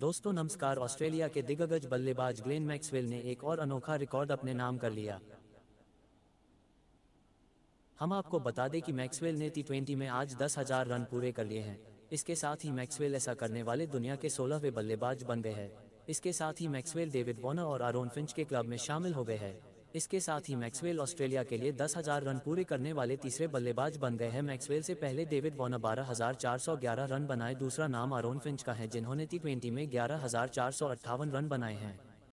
दोस्तों नमस्कार ऑस्ट्रेलिया के दिग्गज बल्लेबाज ग्लेन मैक्सवेल ने एक और अनोखा रिकॉर्ड अपने नाम कर लिया हम आपको बता दें कि मैक्सवेल ने टी ट्वेंटी में आज दस हजार रन पूरे कर लिए हैं इसके साथ ही मैक्सवेल ऐसा करने वाले दुनिया के सोलहवें बल्लेबाज बन गए हैं इसके साथ ही मैक्सवेल डेविड वॉर्नर और आरोन फिंच के क्लब में शामिल हो गए हैं इसके साथ ही मैक्सवेल ऑस्ट्रेलिया के लिए 10,000 रन पूरे करने वाले तीसरे बल्लेबाज बन गए हैं मैक्सवेल से पहले डेविड वॉर्नर ग्यारह रन बनाए दूसरा नाम आरोन फिंच का है जिन्होंने टी में ग्यारह रन बनाए हैं